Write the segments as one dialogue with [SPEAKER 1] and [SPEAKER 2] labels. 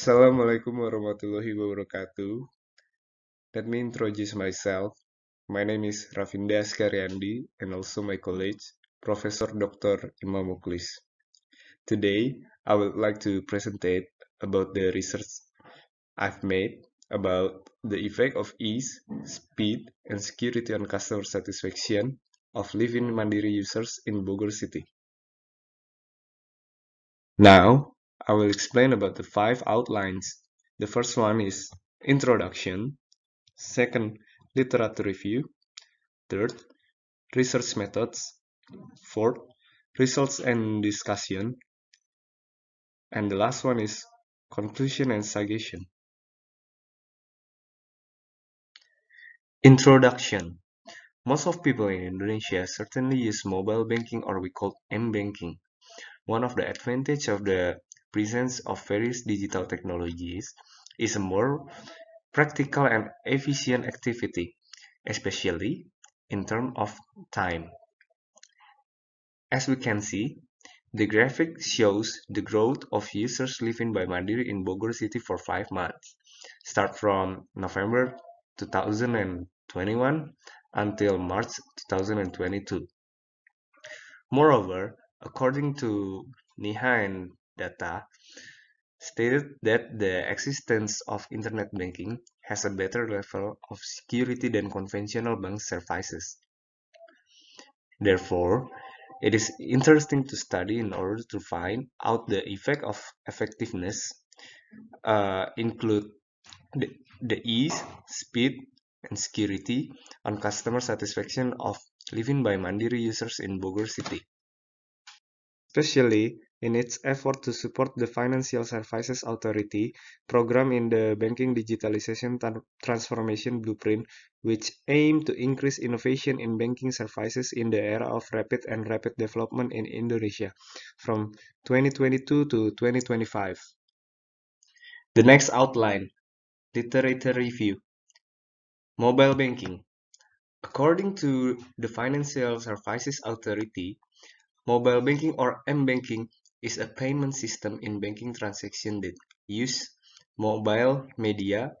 [SPEAKER 1] Assalamualaikum warahmatullahi wabarakatuh. Let me introduce myself. My name is Ravinda Askariandi and also my colleague, Professor Dr. Imam Muklis. Today, I would like to presentate about the research I've made about the effect of ease, speed, and security on customer satisfaction of living Mandiri users in Bogor City. Now, I will explain about the five outlines. The first one is introduction, second, literature review, third, research methods, fourth, results and discussion, and the last one is conclusion and suggestion. Introduction Most of people in Indonesia certainly use mobile banking or we call M-banking. One of the advantages of the presence of various digital technologies is a more practical and efficient activity, especially in terms of time. As we can see, the graphic shows the growth of users living by Mandiri in Bogor City for 5 months, start from November 2021 until March 2022. Moreover, according to Niha and data stated that the existence of internet banking has a better level of security than conventional bank services. Therefore, it is interesting to study in order to find out the effect of effectiveness uh, include the, the ease, speed, and security on customer satisfaction of living by Mandiri users in Bogor City. Especially in its effort to support the Financial Services Authority program in the Banking Digitalization Transformation Blueprint, which aimed to increase innovation in banking services in the era of rapid and rapid development in Indonesia from 2022 to 2025. The next outline, literature review. Mobile banking. According to the Financial Services Authority, mobile banking or m-banking is a payment system in banking transaction that use mobile media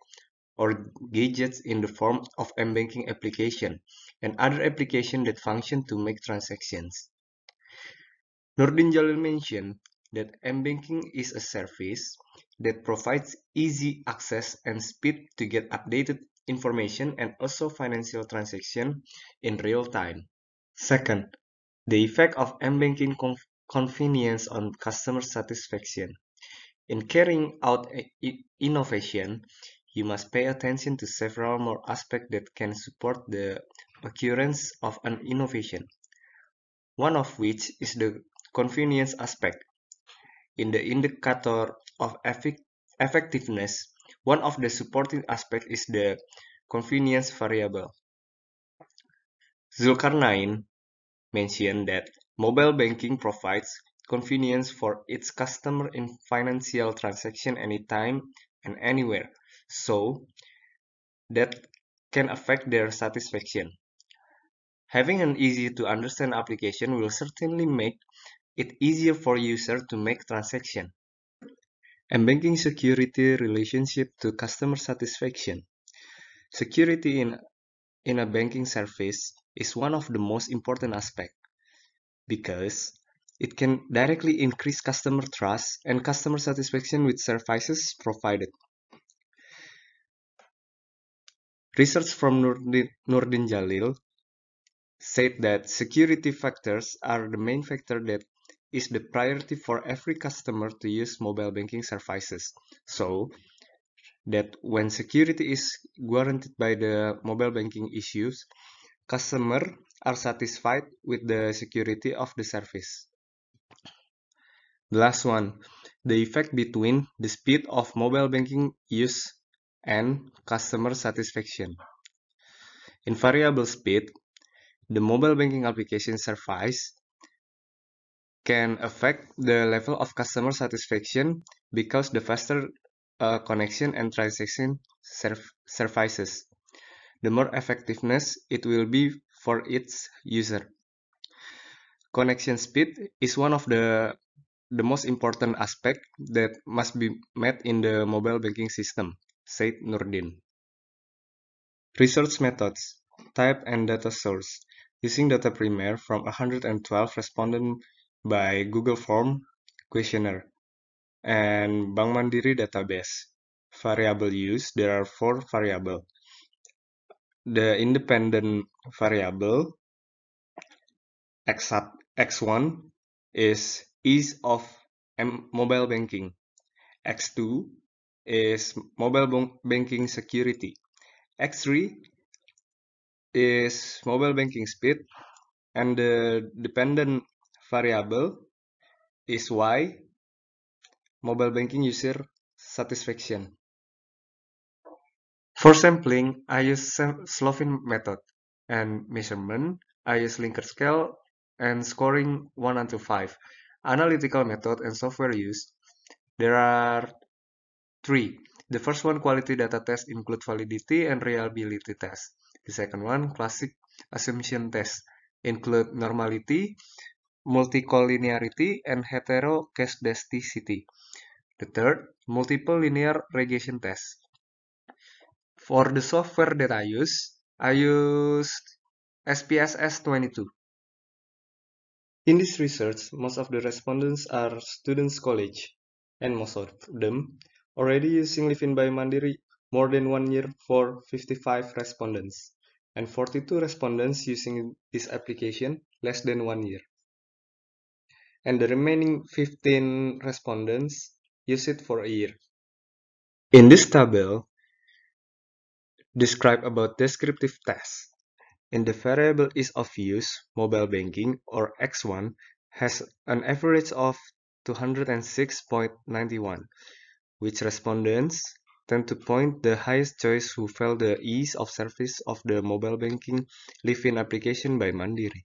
[SPEAKER 1] or gadgets in the form of m-banking application and other applications that function to make transactions. Nordin Jalil mentioned that m-banking is a service that provides easy access and speed to get updated information and also financial transaction in real time. Second, the effect of m-banking convenience on customer satisfaction. In carrying out innovation, you must pay attention to several more aspects that can support the occurrence of an innovation. One of which is the convenience aspect. In the indicator of effectiveness, one of the supporting aspects is the convenience variable. Zulkarnain mentioned that Mobile banking provides convenience for its customer in financial transaction anytime and anywhere, so that can affect their satisfaction. Having an easy to understand application will certainly make it easier for users to make transaction. And banking security relationship to customer satisfaction. Security in, in a banking service is one of the most important aspects because it can directly increase customer trust and customer satisfaction with services provided. Research from Nurdin, Jalil said that security factors are the main factor that is the priority for every customer to use mobile banking services. So that when security is guaranteed by the mobile banking issues, customer are satisfied with the security of the service. The last one, the effect between the speed of mobile banking use and customer satisfaction. In variable speed, the mobile banking application service can affect the level of customer satisfaction because the faster uh, connection and transaction services, the more effectiveness it will be for its user. Connection speed is one of the the most important aspect that must be met in the mobile banking system, said Nurdin. Research methods, type and data source. Using data primer from 112 respondents by Google Form questionnaire and Bank Mandiri database. Variable use, there are four variables. the independent variable x x1 is ease of mobile banking. X2 is mobile banking security. X3 is mobile banking speed and the dependent variable is Y mobile banking user satisfaction. For sampling, I use Slovin method, and measurement, I use linker scale and scoring 1 to 5. Analytical method and software used, there are three. The first one, quality data test include validity and reliability test. The second one, classic assumption test, include normality, multicollinearity, and heterocasticity. The third, multiple linear regression test, for the software that I use, I used SPSS 22. In this research, most of the respondents are students college, and most of them already using Livin by Mandiri more than one year for 55 respondents, and 42 respondents using this application less than one year. And the remaining 15 respondents use it for a year. In this table, Describe about descriptive tests. In the variable ease of use, mobile banking or X1 has an average of 206.91, which respondents tend to point the highest choice who felt the ease of service of the mobile banking live-in application by Mandiri.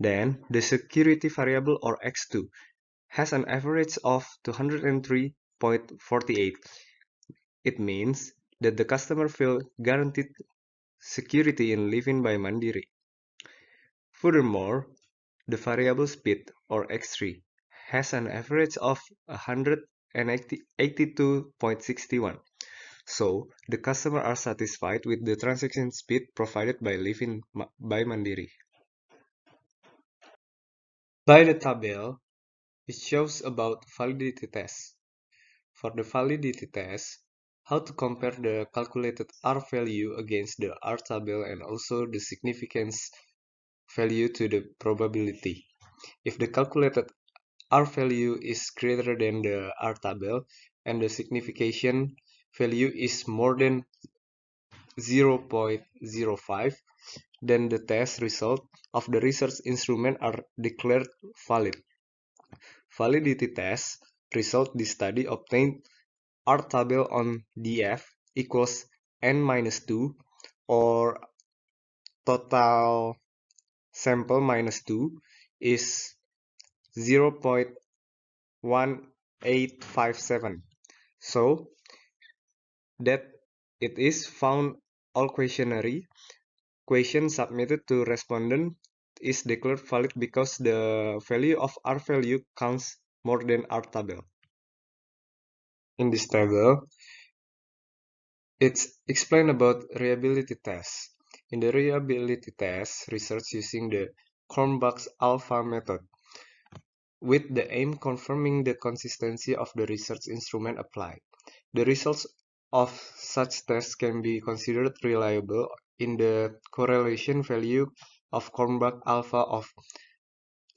[SPEAKER 1] Then, the security variable or X2 has an average of 203.48. It means that the customer feel guaranteed security in living by Mandiri. Furthermore, the variable speed or X3 has an average of 182.61. So, the customer are satisfied with the transaction speed provided by living by Mandiri. By the table, it shows about validity test. For the validity test, how to compare the calculated R value against the R table and also the significance value to the probability. If the calculated R value is greater than the R table and the signification value is more than 0.05, then the test result of the research instrument are declared valid. Validity test result the study obtained R table on df equals n minus 2 or total sample minus 2 is 0 0.1857 so that it is found all questionnaire question submitted to respondent is declared valid because the value of R value counts more than R table in this table, it's explained about reliability tests. In the reliability test, research using the Kornbach's alpha method with the aim confirming the consistency of the research instrument applied. The results of such tests can be considered reliable in the correlation value of Kornbach alpha of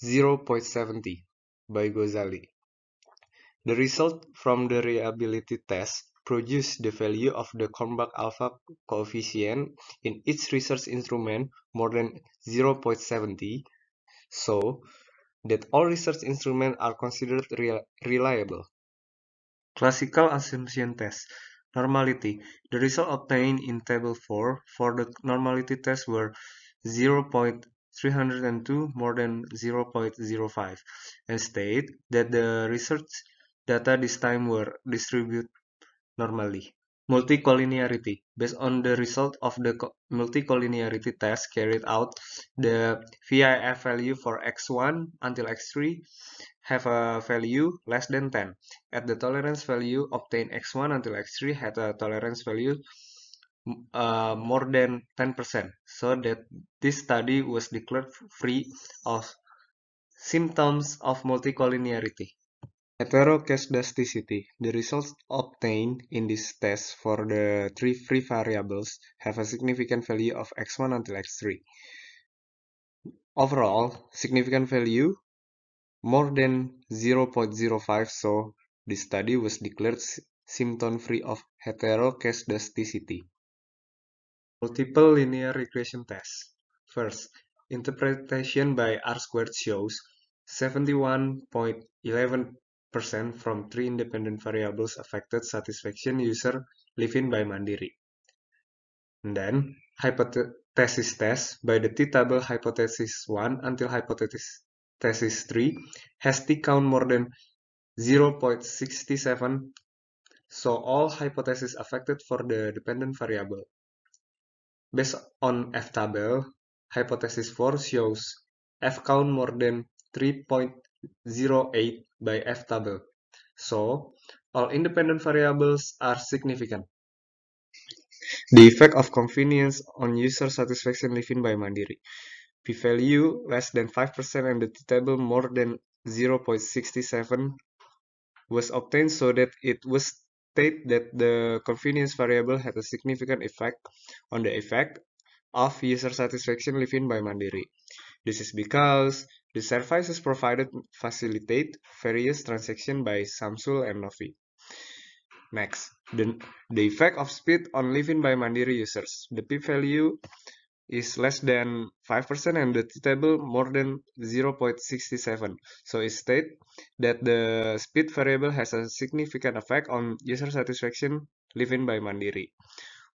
[SPEAKER 1] 0.70 by Gozali. The result from the reliability test produced the value of the Kornbach alpha coefficient in each research instrument more than 0.70, so that all research instruments are considered reliable. Classical assumption test. Normality. The result obtained in table 4 for the normality test were 0.302 more than 0.05 and state that the research Data this time were distributed normally. Multicollinearity. Based on the result of the multicollinearity test carried out, the VIF value for x1 until x3 have a value less than 10. At the tolerance value obtained x1 until x3 had a tolerance value uh, more than 10%, so that this study was declared free of symptoms of multicollinearity. Heterocasdasticity: The results obtained in this test for the three free variables have a significant value of x1 until x3. Overall, significant value more than 0.05 so the study was declared symptom-free of heterocasdasticity. Multiple linear regression tests. First, interpretation by R-squared shows 7111 from three independent variables affected satisfaction user living by Mandiri. And then, hypothesis test by the t-table hypothesis 1 until hypothesis 3 has t-count more than 0.67, so all hypotheses affected for the dependent variable. Based on f-table, hypothesis 4 shows f count more than 3.08 by F table. So, all independent variables are significant. The effect of convenience on user satisfaction living by Mandiri. P-value less than 5% and the t-table more than 0.67 was obtained so that it was state that the convenience variable had a significant effect on the effect of user satisfaction living by Mandiri. This is because The services provided facilitate various transactions by Samsul and Novi. Next, the, the effect of speed on living by Mandiri users. The p-value is less than 5% and the t-table more than 0.67. So it state that the speed variable has a significant effect on user satisfaction living by Mandiri.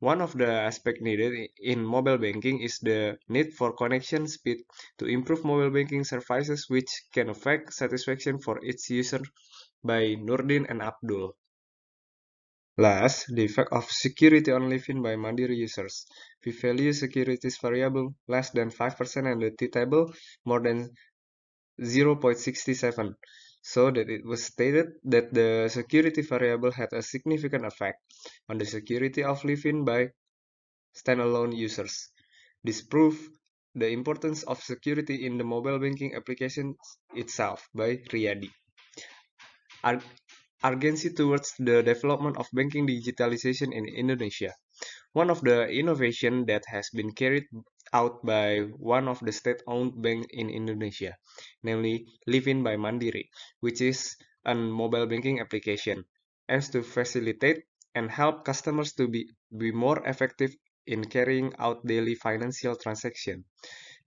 [SPEAKER 1] One of the aspects needed in mobile banking is the need for connection speed to improve mobile banking services which can affect satisfaction for its user by Nurdin and Abdul. Last, the effect of security on living by Mandiri users. We value securities variable less than 5% and the t-table more than 0.67. so that it was stated that the security variable had a significant effect on the security of living by standalone users. This proved the importance of security in the mobile banking application itself by Riyadi. Ar urgency towards the development of banking digitalization in Indonesia. One of the innovation that has been carried out by one of the state-owned banks in Indonesia, namely Livin by Mandiri, which is a mobile banking application, aims to facilitate and help customers to be, be more effective in carrying out daily financial transactions.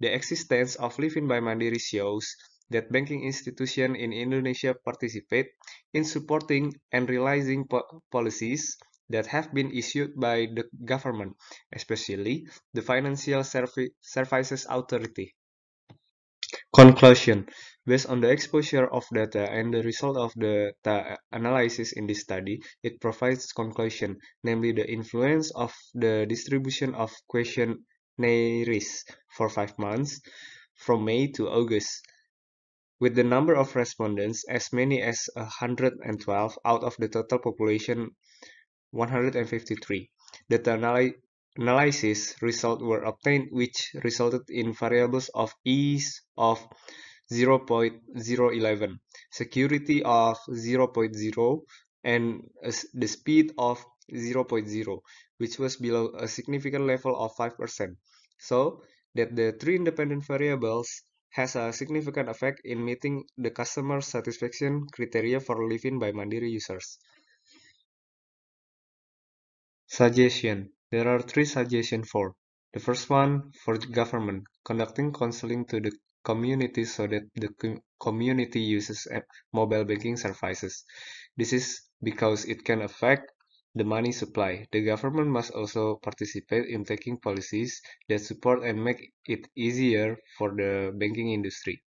[SPEAKER 1] The existence of Livin by Mandiri shows that banking institutions in Indonesia participate in supporting and realizing po policies that have been issued by the government, especially the Financial Servi Services Authority. Conclusion Based on the exposure of data and the result of the analysis in this study, it provides conclusion, namely the influence of the distribution of questionnaires for five months from May to August with the number of respondents as many as 112 out of the total population 153. Data analy analysis results were obtained which resulted in variables of ease of 0.011, security of 0.0, and the speed of 0.0, which was below a significant level of 5%. So that the three independent variables has a significant effect in meeting the customer satisfaction criteria for living by Mandiri users. Suggestion There are three suggestions for the first one for government conducting counseling to the community so that the community uses mobile banking services. This is because it can affect the money supply. The government must also participate in taking policies that support and make it easier for the banking industry.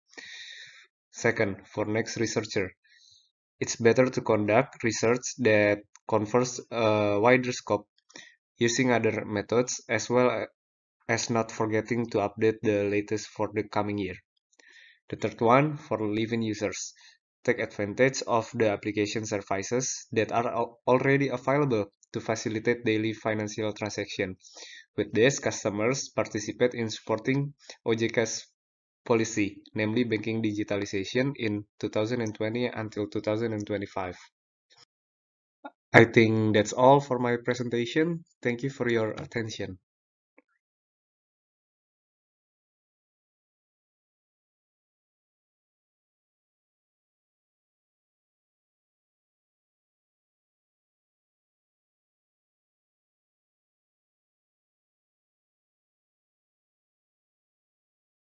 [SPEAKER 1] Second, for next researcher, it's better to conduct research that covers a wider scope using other methods as well as not forgetting to update the latest for the coming year. The third one, for living users, take advantage of the application services that are already available to facilitate daily financial transactions. With this, customers participate in supporting OJK's policy, namely banking digitalization in 2020 until 2025. I think that's all for my presentation. Thank you for your attention.